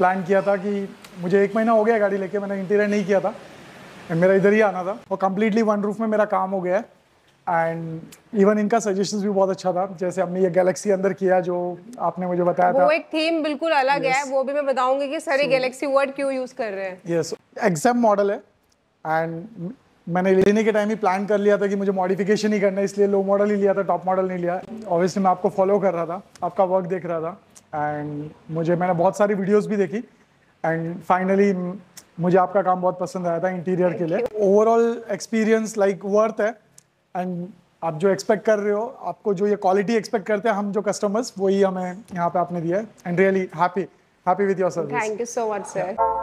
Plan किया था कि मुझे एक महीना हो गया गाड़ी लेके मैंने इंटीरियर नहीं किया था एंड मेरा इधर ही आना था और कम्प्लीटली वन रूफ में मेरा काम हो गया है एंड इवन इनका सजेशन भी बहुत अच्छा था जैसे हमने ये गैलेक्सी अंदर किया जो आपने मुझे बताया था वो एक थीम बिल्कुल अलग yes. है वो भी मैं बताऊंगी कि सर ये गैलेक्सी वर्ड क्यों यूज कर रहे हैं यस एग्जाम मॉडल है एंड मैंने लेने के टाइम ही प्लान कर लिया था कि मुझे मॉडिफिकेशन ही करना है इसलिए लो मॉडल ही लिया था टॉप मॉडल नहीं लिया ऑब्वियसली मैं आपको फॉलो कर रहा था आपका वर्क देख रहा था एंड मुझे मैंने बहुत सारी वीडियोस भी देखी एंड फाइनली मुझे आपका काम बहुत पसंद आया था इंटीरियर के लिए ओवरऑल एक्सपीरियंस लाइक वर्थ है एंड आप जो एक्सपेक्ट कर रहे हो आपको जो ये क्वालिटी एक्सपेक्ट करते हैं हम जो कस्टमर्स वही हमें यहाँ पे आपने दिया है and really happy happy with your service thank you so much sir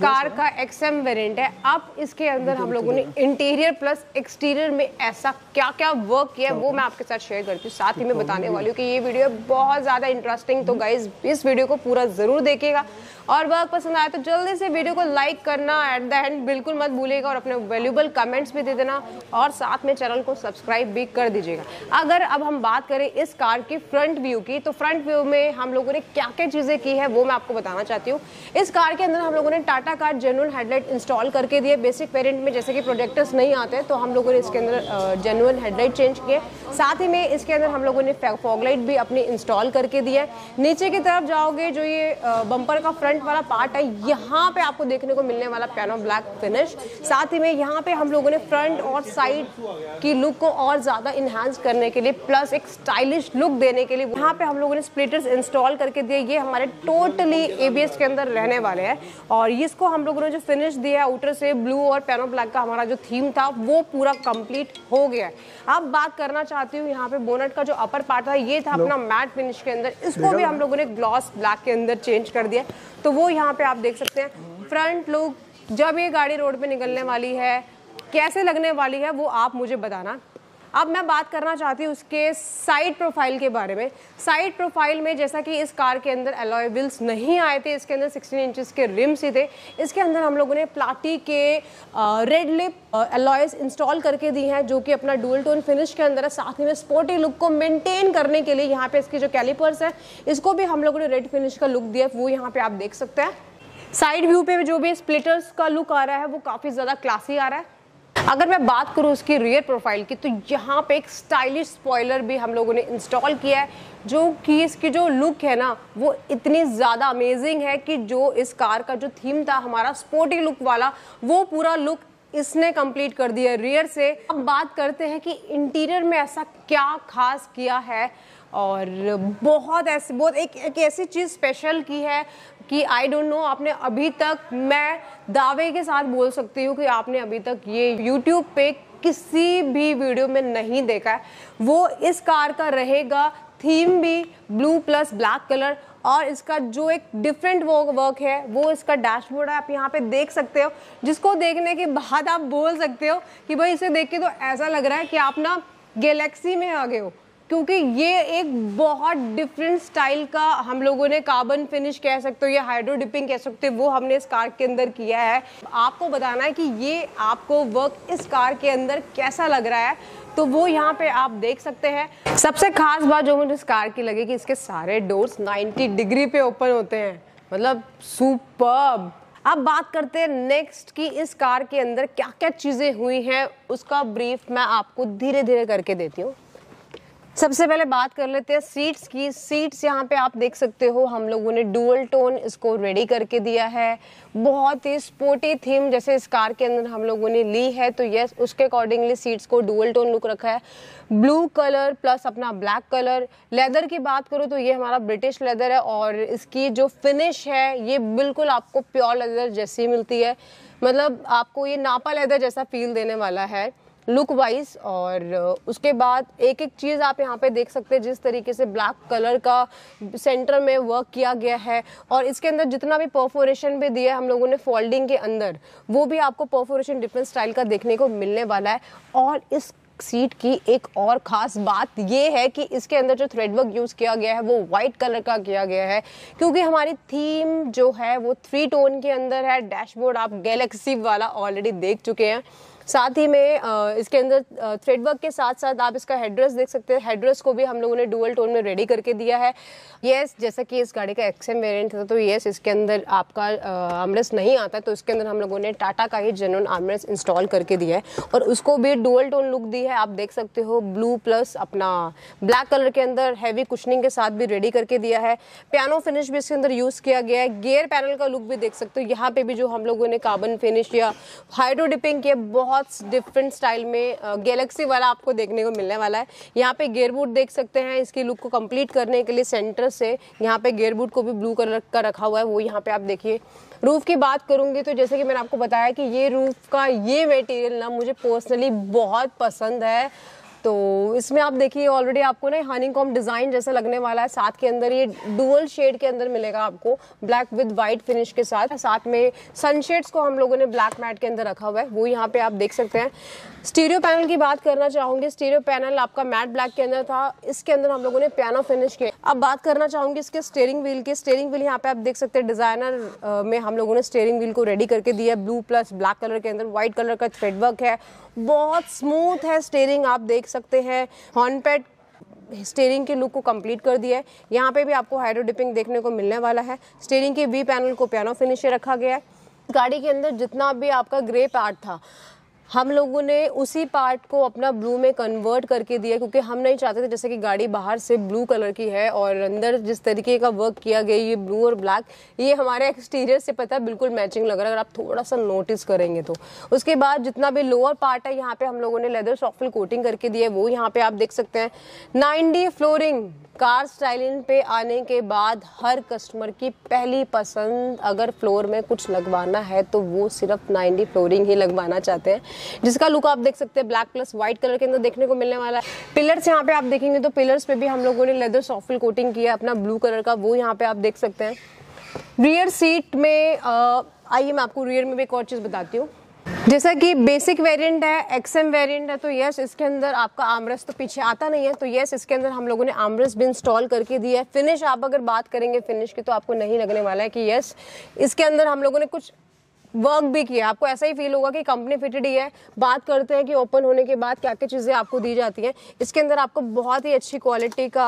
car का एक्सएम वेरिएंट है अब इसके अंदर हम लोगों ने इंटीरियर प्लस एक्सटीरियर में ऐसा क्या क्या वर्क किया है वो मैं आपके साथ शेयर करती हूँ साथ ही मैं तो बताने वाली हूँ कि ये वीडियो बहुत ज़्यादा इंटरेस्टिंग तो गाइज इस वीडियो को पूरा ज़रूर देखेगा और वर्क पसंद आया तो जल्दी से वीडियो को लाइक करना एट द एंड बिल्कुल मत भूलिएगा और अपने वैल्यूबल कमेंट्स भी दे देना और साथ में चैनल को सब्सक्राइब भी कर दीजिएगा अगर अब हम बात करें इस कार की फ्रंट व्यू की तो फ्रंट व्यू में हम लोगों ने क्या क्या चीज़ें की है वो मैं आपको बताना चाहती हूँ इस कार के अंदर हम लोगों ने Tata car genuine headlight install करके दिए बेसिक पेरेंट में जैसे कि प्रोजेक्टर्स नहीं आते तो हम लोगों ने इसके अंदर जेनुअन हेडलाइट चेंज किए साथ ही में इसके अंदर हम लोगों ने फॉगलाइट भी अपनी इंस्टॉल करके दिया है नीचे की तरफ जाओगे जो ये बम्पर का फ्रंट फ्रंट वाला पार्ट है यहाँ पे आपको देखने को मिलने वाला पैनो ब्लैक फिनिश साथ ही में यहाँ पे हम लोगों ने फ्रंट और साइड की लुक को और ज़्यादा इन्हांस करने के लिए प्लस एक स्टाइलिश लुक देने के लिए यहाँ पे हम लोगों ने स्प्लिटर्स इंस्टॉल करके दिए ये हमारे टोटली ए के अंदर रहने वाले है और इसको हम लोगों ने जो फिनिश दिया है आउटर से ब्लू और पैनो ब्लैक का हमारा जो थीम था वो पूरा कम्प्लीट हो गया अब बात करना चाहती हूँ यहाँ पे बोनट का जो अपर पार्ट था ये था अपना मैट फिनिश के अंदर इसको भी हम लोगों ने ग्लॉस ब्लैक के अंदर चेंज कर दिया तो वो यहाँ पे आप देख सकते हैं फ्रंट लुक जब ये गाड़ी रोड पे निकलने वाली है कैसे लगने वाली है वो आप मुझे बताना अब मैं बात करना चाहती हूँ उसके साइड प्रोफाइल के बारे में साइड प्रोफाइल में जैसा कि इस कार के अंदर एलॉय व्हील्स नहीं आए थे इसके अंदर 16 इंचेस के रिम्स ही थे इसके अंदर हम लोगों ने प्लाटी के रेड लिप एलॉयस इंस्टॉल करके दी हैं जो कि अपना डुअल टोन फिनिश के अंदर है साथ ही में स्पोर्टी लुक को मेनटेन करने के लिए यहाँ पे इसके जो कैलिपर्स हैं इसको भी हम लोगों ने रेड फिनिश का लुक दिया वो यहाँ पर आप देख सकते हैं साइड व्यू पे जो भी स्प्लिटर्स का लुक आ रहा है वो काफ़ी ज़्यादा क्लासी आ रहा है अगर मैं बात करूँ उसकी रियर प्रोफाइल की तो यहाँ पे एक स्टाइलिश स्पॉयलर भी हम लोगों ने इंस्टॉल किया है जो कि इसकी जो लुक है ना वो इतनी ज़्यादा अमेजिंग है कि जो इस कार का जो थीम था हमारा स्पोर्टी लुक वाला वो पूरा लुक इसने कंप्लीट कर दिया रियर से अब बात करते हैं कि इंटीरियर में ऐसा क्या खास किया है और बहुत ऐसी बहुत एक, एक ऐसी चीज़ स्पेशल की है कि आई डोंट नो आपने अभी तक मैं दावे के साथ बोल सकती हूँ कि आपने अभी तक ये यूट्यूब पे किसी भी वीडियो में नहीं देखा है वो इस कार का रहेगा थीम भी ब्लू प्लस ब्लैक कलर और इसका जो एक डिफरेंट वो वर्क है वो इसका डैशबोर्ड है आप यहाँ पे देख सकते हो जिसको देखने के बाद आप बोल सकते हो कि भाई इसे देख के तो ऐसा लग रहा है कि आप ना गैलेक्सी में आ गए हो क्योंकि ये एक बहुत डिफरेंट स्टाइल का हम लोगों ने कार्बन फिनिश कह सकते हो या हाइड्रो डिपिंग कह सकते हो वो हमने इस कार के अंदर किया है आपको बताना है कि ये आपको वर्क इस कार के अंदर कैसा लग रहा है तो वो यहाँ पे आप देख सकते हैं सबसे खास बात जो मुझे इस कार की लगे कि इसके सारे डोर्स नाइन्टी डिग्री पे ओपन होते हैं मतलब सुपर अब बात करते हैं नेक्स्ट की इस कार के अंदर क्या क्या चीज़ें हुई हैं उसका ब्रीफ मैं आपको धीरे धीरे करके देती हूँ सबसे पहले बात कर लेते हैं सीट्स की सीट्स यहाँ पे आप देख सकते हो हम लोगों ने डुअल टोन इसको रेडी करके दिया है बहुत ही स्पोर्टी थीम जैसे इस कार के अंदर हम लोगों ने ली है तो यस उसके अकॉर्डिंगली सीट्स को डुअल टोन लुक रखा है ब्लू कलर प्लस अपना ब्लैक कलर लेदर की बात करो तो ये हमारा ब्रिटिश लेदर है और इसकी जो फिनिश है ये बिल्कुल आपको प्योर लेदर जैसी मिलती है मतलब आपको ये नापा लेदर जैसा फील देने वाला है लुक वाइज और uh, उसके बाद एक एक चीज़ आप यहाँ पे देख सकते हैं जिस तरीके से ब्लैक कलर का सेंटर में वर्क किया गया है और इसके अंदर जितना भी परफोरेशन भी दिया है हम लोगों ने फोल्डिंग के अंदर वो भी आपको परफोरेशन डिफरेंट स्टाइल का देखने को मिलने वाला है और इस सीट की एक और ख़ास बात ये है कि इसके अंदर जो थ्रेडवर्क यूज़ किया गया है वो वाइट कलर का किया गया है क्योंकि हमारी थीम जो है वो थ्री टोन के अंदर है डैशबोर्ड आप गैलेक्सी वाला ऑलरेडी देख चुके हैं साथ ही में इसके अंदर थ्रेडवर्क के साथ साथ आप इसका हेड्रेस देख सकते हैं हेड्रेस को भी हम लोगों ने डुअल टोन में रेडी करके दिया है येस जैसा कि इस गाड़ी का एक्सएम वेरिएंट था तो येस इसके अंदर आपका आमरेस नहीं आता तो इसके अंदर हम लोगों ने टाटा का ही जेनुअन आमरेस इंस्टॉल करके दिया है और उसको भी डुअल टोन लुक दी है आप देख सकते हो ब्लू प्लस अपना ब्लैक कलर के अंदर हैवी कुशनिंग के साथ भी रेडी करके दिया है पियानो फिनिश भी इसके अंदर यूज़ किया गया है गेयर पैनल का लुक भी देख सकते हो यहाँ पे भी जो हम लोगों ने कार्बन फिनिश या हाइड्रो डिपिंग किया बहुत बहुत डिफरेंट स्टाइल में गैलेक्सी वाला आपको देखने को मिलने वाला है यहाँ पे गेयरबूट देख सकते हैं इसकी लुक को कंप्लीट करने के लिए सेंटर से यहाँ पे गेयरबूट को भी ब्लू कलर का रखा हुआ है वो यहाँ पे आप देखिए रूफ़ की बात करूँगी तो जैसे कि मैंने आपको बताया कि ये रूफ़ का ये मटेरियल ना मुझे पर्सनली बहुत पसंद है तो इसमें आप देखिए ऑलरेडी आपको ना हनी कॉम डिज़ाइन जैसा लगने वाला है साथ के अंदर ये डुअल शेड के अंदर मिलेगा आपको ब्लैक विद व्हाइट फिनिश के साथ साथ में सनशेड्स को हम लोगों ने ब्लैक मैट के अंदर रखा हुआ है वो यहाँ पे आप देख सकते हैं स्टीरियो पैनल की बात करना चाहूंगी स्टीरियो पैनल आपका मैट ब्लैक के अंदर था इसके अंदर हम लोगों ने पियानो फिनिश किया अब बात करना चाहूंगी इसके स्टेयरिंग व्हील के स्टेयरिंग व्हील यहाँ पे आप देख सकते हैं डिज़ाइनर में हम लोगों ने स्टेयरिंग व्हील को रेडी करके दिया ब्लू प्लस ब्लैक कलर के अंदर व्हाइट कलर का थ्रेडवर्क है बहुत स्मूथ है स्टेयरिंग आप देख सकते हैं हॉर्नपैड स्टेयरिंग के लुक को कंप्लीट कर दिया है यहाँ पे भी आपको हाइड्रो डिपिंग देखने को मिलने वाला है स्टेयरिंग के बी पैनल को पियानो फिनिश रखा गया है गाड़ी के अंदर जितना भी आपका ग्रे पार्ट था हम लोगों ने उसी पार्ट को अपना ब्लू में कन्वर्ट करके दिया क्योंकि हम नहीं चाहते थे जैसे कि गाड़ी बाहर से ब्लू कलर की है और अंदर जिस तरीके का वर्क किया गया ये ब्लू और ब्लैक ये हमारे एक्सटीरियर से पता है बिल्कुल मैचिंग लग रहा है अगर आप थोड़ा सा नोटिस करेंगे तो उसके बाद जितना भी लोअर पार्ट है यहाँ पे हम लोगों ने लेदर सॉफ्टवेल कोटिंग करके दिया है वो यहाँ पे आप देख सकते हैं नाइन फ्लोरिंग कार स्टाइलिंग पे आने के बाद हर कस्टमर की पहली पसंद अगर फ्लोर में कुछ लगवाना है तो वो सिर्फ 90 फ्लोरिंग ही लगवाना चाहते हैं जिसका लुक आप देख सकते हैं ब्लैक प्लस व्हाइट कलर के अंदर देखने को मिलने वाला है पिलर्स यहाँ पे आप देखेंगे तो पिलर्स पे भी हम लोगों ने लेदर सॉफ्ट कोटिंग किया अपना ब्लू कलर का वो यहाँ पे आप देख सकते हैं रियर सीट में आइए मैं आपको रियर में भी एक और चीज़ बताती हूँ जैसा कि बेसिक वेरिएंट है एक्सएम वेरिएंट है तो यस इसके अंदर आपका आमरस तो पीछे आता नहीं है तो यस इसके अंदर हम लोगों ने आमरस भी इंस्टॉल करके दिया है फिनिश आप अगर बात करेंगे फिनिश की तो आपको नहीं लगने वाला है कि यस इसके अंदर हम लोगों ने कुछ वर्क भी किया आपको ऐसा ही फील होगा कि कंपनी फिटेड ही है बात करते हैं कि ओपन होने के बाद क्या क्या चीज़ें आपको दी जाती हैं इसके अंदर आपको बहुत ही अच्छी क्वालिटी का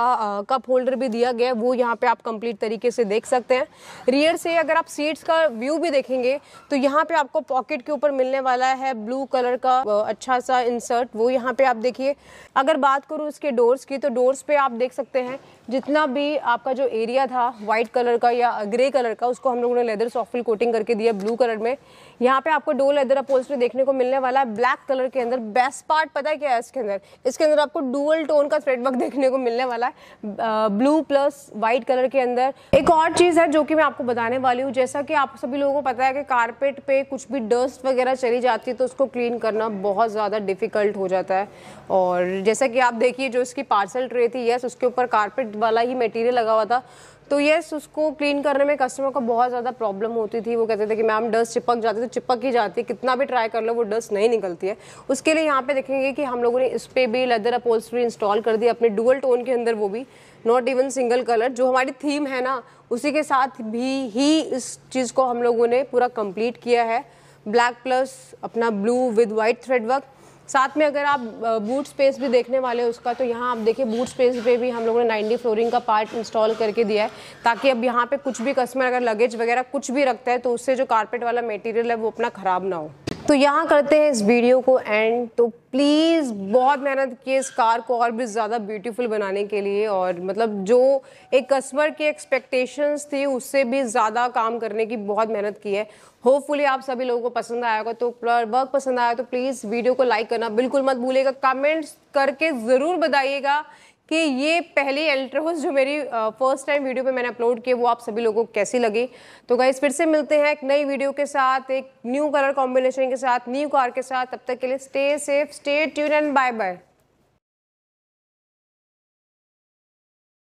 कप होल्डर भी दिया गया है वो यहाँ पे आप कंप्लीट तरीके से देख सकते हैं रियर से अगर आप सीट्स का व्यू भी देखेंगे तो यहाँ पे आपको पॉकेट के ऊपर मिलने वाला है ब्लू कलर का अच्छा सा इंसर्ट वो यहाँ पे आप देखिए अगर बात करूँ इसके डोर्स की तो डोर्स पे आप देख सकते हैं जितना भी आपका जो एरिया था वाइट कलर का या ग्रे कलर का उसको हम लोगों ने लेदर सॉफ्टफिल कोटिंग करके दिया ब्लू कलर में यहाँ पे आपको डो लेदर अपोल्स्ट्री देखने को मिलने वाला है ब्लैक कलर के अंदर बेस्ट पार्ट पता है क्या है इसके अंदर इसके अंदर आपको डुअल टोन का थ्रेडवर्क देखने को मिलने वाला है ब्लू प्लस वाइट कलर के अंदर एक और चीज़ है जो कि मैं आपको बताने वाली हूँ जैसा कि आप सभी लोगों को पता है कि कारपेट पे कुछ भी डस्ट वगैरह चली जाती है तो उसको क्लीन करना बहुत ज़्यादा डिफिकल्ट हो जाता है और जैसा कि आप देखिए जो इसकी पार्सल ट्रे थी यस उसके ऊपर कारपेट वाला ही मटेरियल लगा हुआ था तो ये उसको क्लीन करने में कस्टमर को बहुत ज़्यादा प्रॉब्लम होती थी वो कहते थे कि मैम डस्ट चिपक जाती तो चिपक ही जाती है कितना भी ट्राई कर लो वो डस्ट नहीं निकलती है उसके लिए यहाँ पे देखेंगे कि हम लोगों ने इस पर भी लेदर भी इंस्टॉल कर दी अपने डुअल टोन के अंदर वो भी नॉट इवन सिंगल कलर जो हमारी थीम है ना उसी के साथ भी ही इस चीज़ को हम लोगों ने पूरा कंप्लीट किया है ब्लैक प्लस अपना blue with white thread work साथ में अगर आप बूट स्पेस भी देखने वाले हैं उसका तो यहाँ आप देखिए बूट स्पेस पे भी हम लोगों ने 90 फ्लोरिंग का पार्ट इंस्टॉल करके दिया है ताकि अब यहाँ पे कुछ भी कस्टमर अगर लगेज वगैरह कुछ भी रखता है तो उससे जो कारपेट वाला मटेरियल है वो अपना ख़राब ना हो तो यहाँ करते हैं इस वीडियो को एंड तो प्लीज़ बहुत मेहनत की इस कार को और भी ज़्यादा ब्यूटीफुल बनाने के लिए और मतलब जो एक कस्टमर की एक्सपेक्टेशंस थी उससे भी ज़्यादा काम करने की बहुत मेहनत की है होपफुली आप सभी लोगों को पसंद आया होगा तो वर्क पसंद आया तो प्लीज़ वीडियो को लाइक करना बिल्कुल मत भूलेगा कमेंट्स करके ज़रूर बताइएगा कि ये पहली एल्ट्रोस जो मेरी फर्स्ट टाइम वीडियो पे मैंने अपलोड किए वो आप सभी लोगों को कैसी लगी तो गाइज फिर से मिलते हैं एक नई वीडियो के साथ एक न्यू कलर कॉम्बिनेशन के साथ न्यू कार के साथ तब तक के लिए stay safe stay tuned and bye bye